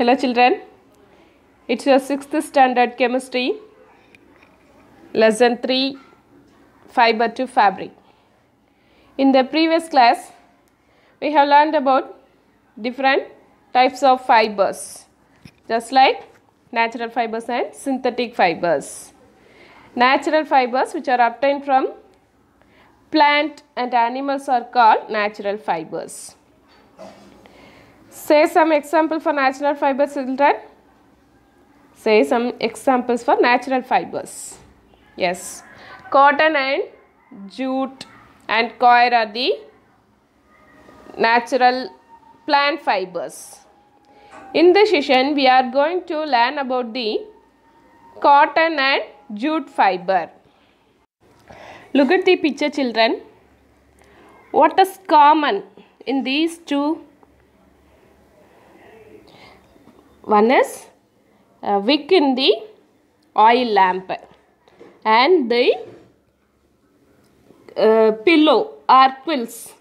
Hello children, it's your 6th standard chemistry, lesson 3, fiber to fabric. In the previous class, we have learned about different types of fibers, just like natural fibers and synthetic fibers. Natural fibers which are obtained from plant and animals are called natural fibers Say some example for natural fibers children. Say some examples for natural fibers. Yes. Cotton and jute and coir are the natural plant fibers. In this session, we are going to learn about the cotton and jute fiber. Look at the picture children. What is common in these two One is uh, wick in the oil lamp and the uh, pillow or quills.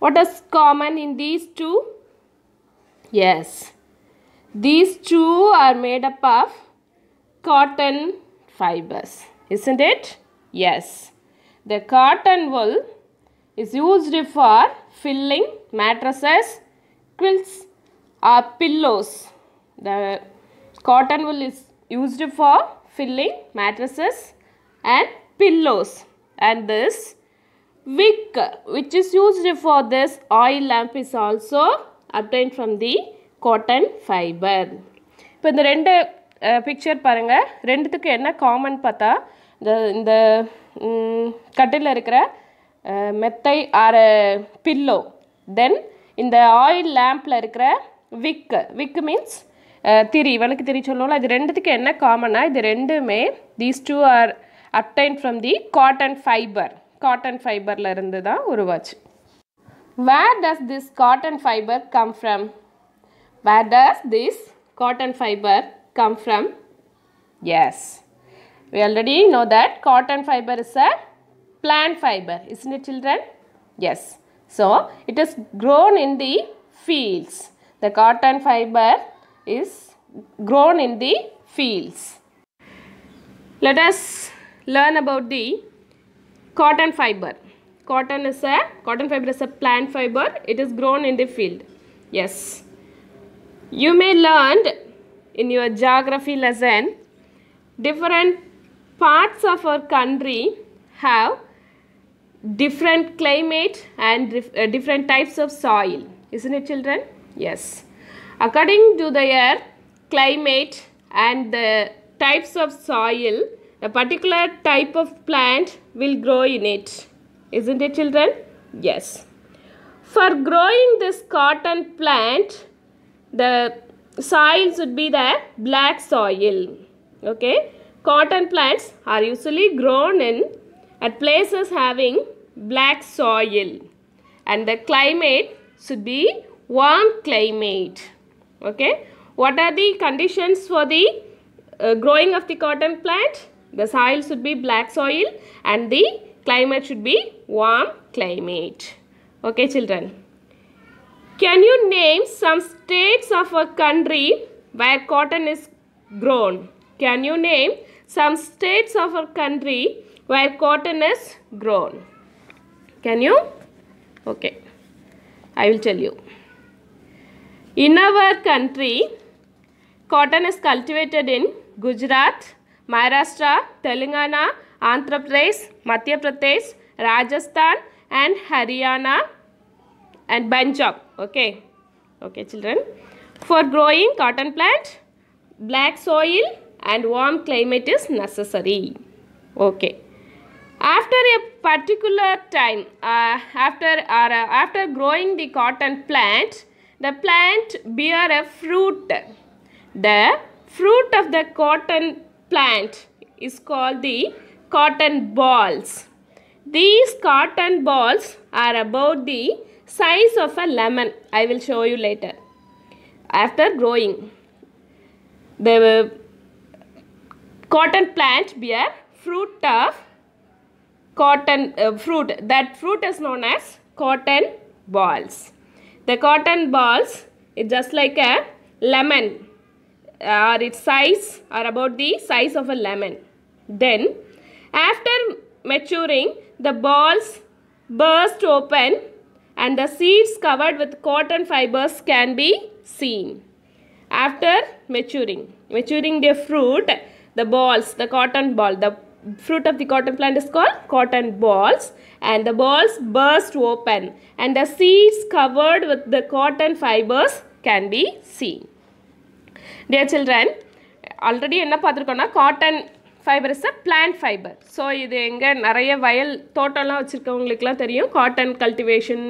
What is common in these two? Yes, these two are made up of cotton fibers, isn't it? Yes, the cotton wool is used for filling mattresses, quilts or pillows The cotton wool is used for filling mattresses and pillows. And this wick which is used for this oil lamp is also obtained from the cotton fiber. இப்போ இந்த ரெண்டு picture பாருங்கள் ரெண்டுத்துக்கு என்ன common பார்த்தா இந்த இந்த கட்டில் இருக்கிற மெத்தை ஆற பில்லோ தென் இந்த ஆயில் லேம்பில் இருக்கிற விக்கு விக்கு மீன்ஸ் திரி இவனுக்கு திரி சொல்லுவோம்ல இது ரெண்டுத்துக்கு என்ன காமனாக இது ரெண்டுமே these two are obtain from the cotton fibre cotton ஃபைபரில் இருந்து தான் உருவாச்சு where does this cotton fibre come from where does this cotton fibre come from yes we already know that cotton fibre is a plant fibre isn't it children yes so it is grown in the fields the cotton fibre is grown in the fields. Let us learn about the cotton fiber. Cotton is a cotton fiber is a plant fiber. It is grown in the field. Yes. You may learn in your geography lesson different parts of our country have different climate and uh, different types of soil. Isn't it children? Yes. According to the climate and the types of soil, a particular type of plant will grow in it. Isn't it children? Yes. For growing this cotton plant, the soil should be the black soil. Okay. Cotton plants are usually grown in at places having black soil and the climate should be warm climate. Okay. What are the conditions for the uh, growing of the cotton plant? The soil should be black soil and the climate should be warm climate. Okay children. Can you name some states of a country where cotton is grown? Can you name some states of a country where cotton is grown? Can you? Okay. I will tell you. In our country, cotton is cultivated in Gujarat, Maharashtra, Telangana, Andhra Pradesh, Madhya Pradesh, Rajasthan and Haryana and Punjab. Okay. Okay children. For growing cotton plant, black soil and warm climate is necessary. Okay. After a particular time, uh, after, uh, after growing the cotton plant, the plant bear a fruit. The fruit of the cotton plant is called the cotton balls. These cotton balls are about the size of a lemon. I will show you later. After growing, the cotton plant bear fruit of cotton uh, fruit. That fruit is known as cotton balls. The cotton balls is just like a lemon or uh, its size or about the size of a lemon. Then after maturing the balls burst open and the seeds covered with cotton fibers can be seen. After maturing, maturing the fruit, the balls, the cotton ball, the fruit of the cotton plant is called cotton balls and the balls burst open and the seeds covered with the cotton fibers can be seen. Dear children, already என்ன பார்த்துருக்கோன்னா cotton fibre is a plant fibre so இது எங்கே நிறைய வயல் தோட்டம்லாம் வச்சுருக்கவங்களுக்குலாம் தெரியும் cotton cultivation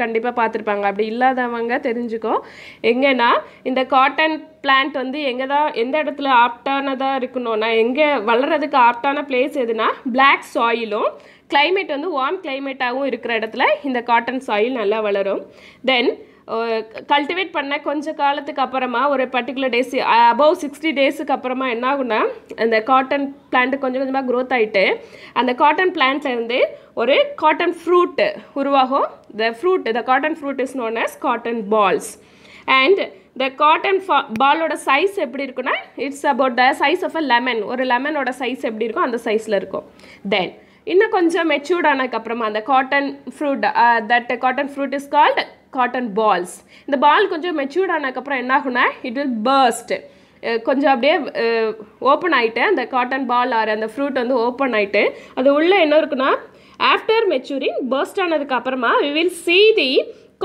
கண்டிப்பாக பார்த்துருப்பாங்க அப்படி இல்லாதவங்க தெரிஞ்சுக்கோ எங்கன்னா இந்த காட்டன் பிளான்ட் வந்து எங்கே தான் எந்த இடத்துல ஆப்டானதாக இருக்கணும்னா எங்கே வளர்கிறதுக்கு ஆப்டான பிளேஸ் எதுனா பிளாக் சாயிலும் கிளைமேட் வந்து வார்ம் கிளைமேட்டாகவும் இருக்கிற இடத்துல இந்த காட்டன் சாயில் நல்லா வளரும் தென் கல்டிவேட் பண்ண கொஞ்ச காலத்துக்கு அப்புறமா ஒரு பர்டிகுலர் டேஸ் அபவ் சிக்ஸ்டி டேஸுக்கு அப்புறமா என்ன ஆகும்னா அந்த காட்டன் பிளான்ட்டு கொஞ்சம் கொஞ்சமாக க்ரோத் ஆகிட்டு அந்த காட்டன் பிளான்ட்லேருந்து ஒரு காட்டன் ஃப்ரூட்டு உருவாகும் the fruit the cotton fruit is known as cotton balls and the cotton ஃபா பாலோட சைஸ் எப்படி இருக்குன்னா it's about the size of a lemon ஒரு லெமனோட சைஸ் எப்படி இருக்கும் அந்த சைஸில் இருக்கும் தென் இன்னும் கொஞ்சம் மெச்சூர்ட் ஆனதுக்கப்புறமா அந்த cotton fruit that cotton fruit is called cotton balls இந்த பால் கொஞ்சம் மெச்சூர்ட் ஆனதுக்கப்புறம் என்ன இட் வில் பர்ஸ்ட் கொஞ்சம் அப்படியே ஓப்பன் ஆகிட்டு அந்த காட்டன் பால் ஆறு அந்த ஃப்ரூட் வந்து ஓப்பன் ஆகிட்டு அது உள்ளே என்ன இருக்குன்னா ஆஃப்டர் மெச்சூரிங் பர்ஸ்ட் ஆனதுக்கப்புறமா we will see the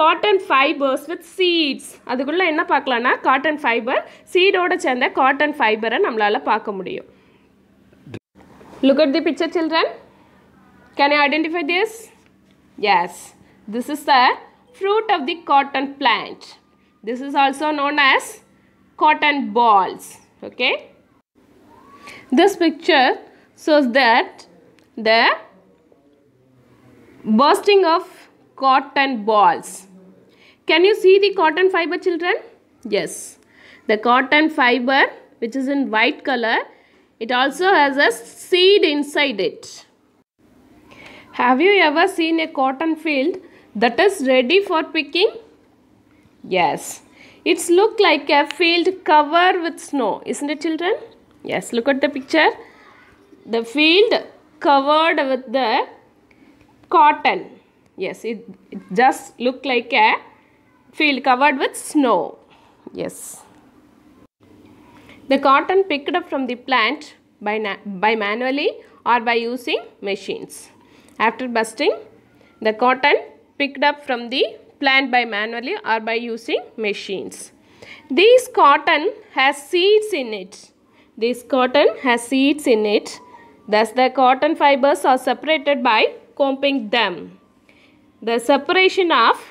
cotton fibres with seeds அதுக்குள்ளே என்ன பார்க்கலான்னா காட்டன் ஃபைபர் சீடோடு சேர்ந்த காட்டன் ஃபைபரை நம்மளால் பார்க்க முடியும் look at the picture children Can you identify this? Yes, this is the fruit of the cotton plant. This is also known as cotton balls. Okay. This picture shows that the bursting of cotton balls. Can you see the cotton fiber children? Yes. The cotton fiber which is in white color, it also has a seed inside it. Have you ever seen a cotton field that is ready for picking? Yes. It's look like a field covered with snow. Isn't it children? Yes. Look at the picture. The field covered with the cotton. Yes. It, it just look like a field covered with snow. Yes. The cotton picked up from the plant by, by manually or by using machines. After busting, the cotton picked up from the plant by manually or by using machines. This cotton has seeds in it. This cotton has seeds in it. Thus the cotton fibers are separated by combing them. The separation of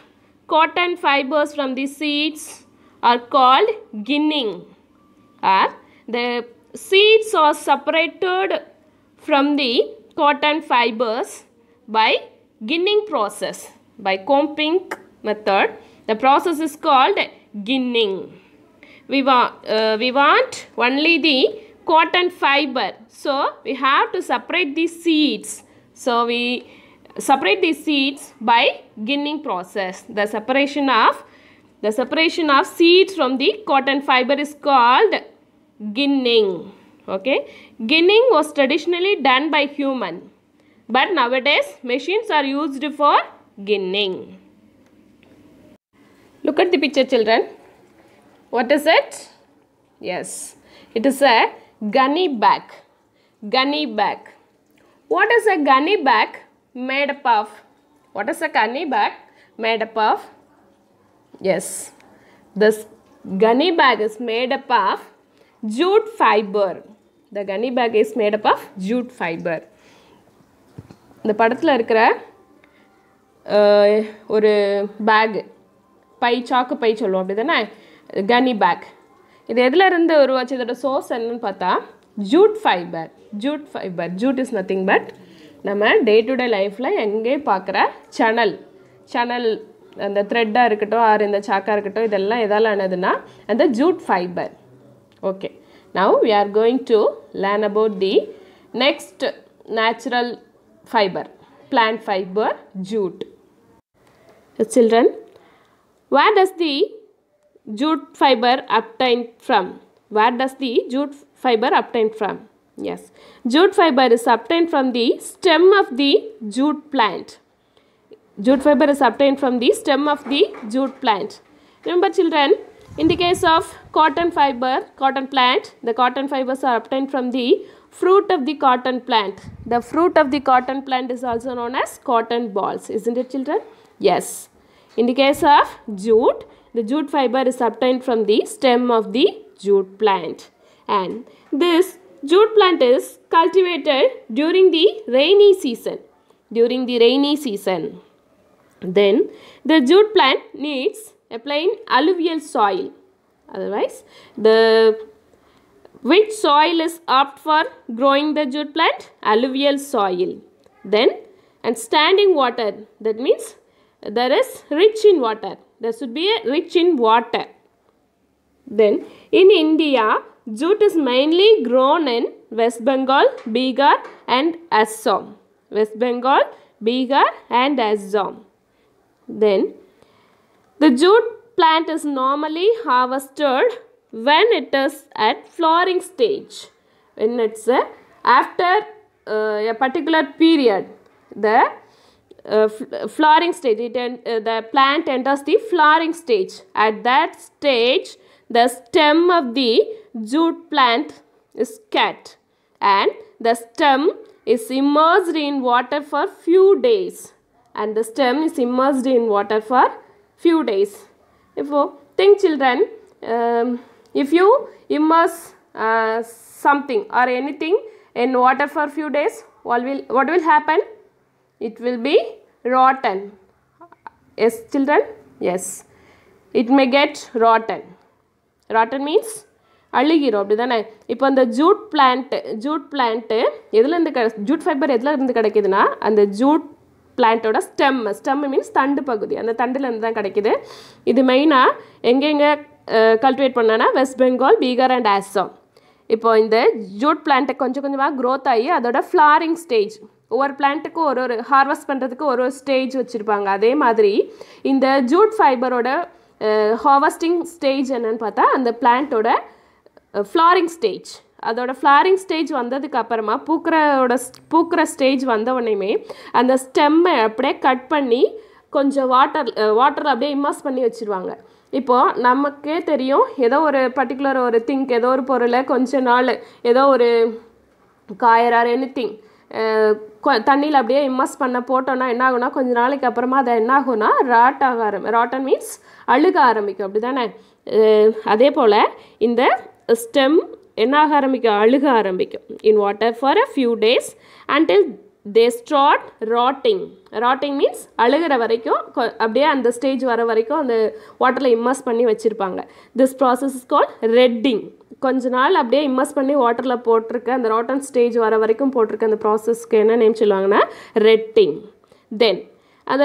cotton fibers from the seeds are called ginning. Or the seeds are separated from the cotton fibers by ginning process. By combing method, the process is called ginning. We, want uh, we want only the cotton fiber. So, we have to separate the seeds. So, we separate the seeds by ginning process. The separation of the separation of seeds from the cotton fiber is called ginning. Okay. Ginning was traditionally done by human. But nowadays machines are used for ginning. Look at the picture children. What is it? Yes, it is a gunny bag. Gunny bag. What is a gunny bag made up of? What is a gunny bag made up of? Yes, this gunny bag is made up of jute fiber. The gunny bag is made up of jute fiber. இந்த படத்தில் இருக்கிற ஒரு bag by சாக்கு by சொல்லுவோம் அப்படி தானே கனி back இது எதில் இருந்து உருவாச்சு இதோட சோர்ஸ் என்னன்னு பார்த்தா jute fibre jute fibre jute is nothing but நம்ம டே டு டே லைஃப்பில் எங்கேயும் பார்க்குற சனல் சனல் அந்த த்ரெட்டாக இருக்கட்டும் ஆறு இந்த சாக்காக இருக்கட்டும் இதெல்லாம் எதால் ஆனதுன்னா அந்த jute fibre okay now we are going to learn about the next natural fiber, plant fiber jute. Children, where does the jute fiber obtained from? Where does the jute fiber obtained from? Yes, jute fiber is obtained from the stem of the jute plant. Jute fiber is obtained from the stem of the jute plant. Remember children, in the case of cotton fiber, cotton plant, the cotton fibers are obtained from the fruit of the cotton plant. The fruit of the cotton plant is also known as cotton balls, isn't it children? Yes. In the case of jute, the jute fiber is obtained from the stem of the jute plant. And this jute plant is cultivated during the rainy season. During the rainy season. Then the jute plant needs a plain alluvial soil. Otherwise, the which soil is apt for growing the jute plant? Alluvial soil. Then, and standing water, that means there is rich in water. There should be a rich in water. Then, in India, jute is mainly grown in West Bengal, Bihar and Assam. West Bengal, Bihar and Assam. Then, the jute plant is normally harvested when it is at flowering stage. When it's uh, after uh, a particular period, the uh, flowering stage, it, uh, the plant enters the flowering stage. At that stage, the stem of the jute plant is cut and the stem is immersed in water for few days and the stem is immersed in water for few days. Therefore, think children, um, If you immerse uh, something or anything in water for few days, what will, what will happen? It will be rotten. Yes, children? Yes. It may get rotten. Rotten means அழுகிறோம் அப்படி தானே இப்போ அந்த Jude plant Jude plant எதுலேருந்து க Jude fibre எதில் இருந்து கிடைக்குதுன்னா அந்த ஜூட் பிளான்ட்டோட ஸ்டெம் ஸ்டெம் மீன்ஸ் தண்டு பகுதி அந்த தண்டுலேருந்து தான் கிடைக்கிது இது மெயினாக எங்கெங்கே கல்டிவேட் பண்ணனா வெஸ்ட் பெங்கால் பீகார் அண்ட் ஆசாம் இப்போது இந்த ஜூட் பிளான்ட்டை கொஞ்சம் கொஞ்சமாக க்ரோத் ஆகி அதோட ஃப்ளாரிங் ஸ்டேஜ் ஒவ்வொரு பிளான்ட்டுக்கும் ஒரு ஒரு ஹார்வெஸ்ட் பண்ணுறதுக்கு ஒரு ஒரு ஸ்டேஜ் வச்சுருப்பாங்க அதே மாதிரி இந்த ஜூட் ஃபைபரோட ஹார்வெஸ்டிங் ஸ்டேஜ் என்னன்னு பார்த்தா அந்த பிளான்ட்டோட ஃப்ளாரிங் ஸ்டேஜ் அதோட ஃப்ளாரிங் ஸ்டேஜ் வந்ததுக்கு அப்புறமா பூக்கிறோட பூக்கிற ஸ்டேஜ் வந்தவுடனேயுமே அந்த ஸ்டெம்மை அப்படியே கட் பண்ணி கொஞ்சம் வாட்டர் வாட்டர் அப்படியே இம்மாஸ் பண்ணி வச்சுருவாங்க இப்போது நமக்கே தெரியும் ஏதோ ஒரு பர்டிகுலர் ஒரு திங்க் ஏதோ ஒரு பொருளை கொஞ்ச நாள் ஏதோ ஒரு காயர் ஆர் எனி திங் தண்ணியில் அப்படியே இம்மஸ் பண்ண போட்டோன்னா என்ன ஆகும்னா கொஞ்ச நாளைக்கு அப்புறமா அதை என்ன ஆகும்னா ராட் ஆக ஆரம்பி ராட்டன் மீன்ஸ் அழுக ஆரம்பிக்கும் அப்படி தானே அதே போல் இந்த ஸ்டெம் என்ன ஆக ஆரம்பிக்கும் அழுக ஆரம்பிக்கும் in water for a few days until they start rotting rotting means அழுகிற வரைக்கும் அப்படியே அந்த ஸ்டேஜ் வர வரைக்கும் அந்த வாட்டரில் இம்மர்ஸ் பண்ணி வச்சுருப்பாங்க this process is call retting கொஞ்ச நாள் அப்படியே இம்மர்ஸ் பண்ணி வாட்டரில் போட்டிருக்க அந்த ராட்டன் ஸ்டேஜ் வர வரைக்கும் போட்டிருக்க அந்த ப்ராசஸ்க்கு என்ன நேம் சொல்லுவாங்கன்னா ரெட்டிங் தென் அந்த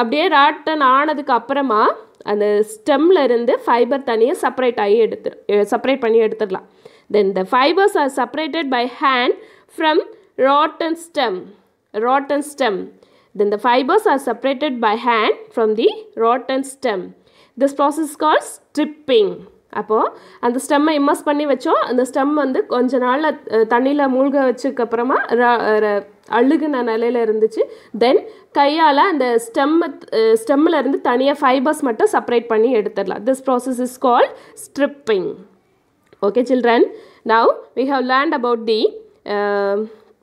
அப்படியே ராட்டன் ஆனதுக்கு அப்புறமா அந்த ஸ்டெம்மில் இருந்து ஃபைபர் தனியாக செப்பரேட் ஆகி எடுத்து செப்பரேட் பண்ணி எடுத்துடலாம் then the fibres are separated by hand from rotten stem. Rotten stem. Then the fibers are separated by hand from the rotten stem. This process is called stripping. அப்போது அந்த ஸ்டெம்மை இம்மஸ் பண்ணி வச்சோம் அந்த ஸ்டெம் வந்து கொஞ்ச நாளில் தண்ணியில் மூழ்க வச்சதுக்கப்புறமா அழுகுன நிலையில் இருந்துச்சு தென் கையால் அந்த ஸ்டெம்மை ஸ்டெம்மில் இருந்து தனியாக ஃபைபர்ஸ் மட்டும் செப்பரேட் பண்ணி எடுத்துடலாம் this process is call stripping okay children now we have learn about the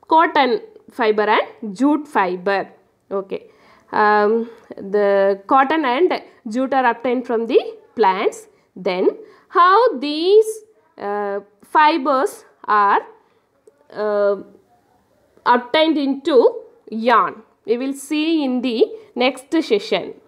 cotton fiber and jute fiber. Okay. Um, the cotton and jute are obtained from the plants. Then how these uh, fibers are uh, obtained into yarn. We will see in the next session.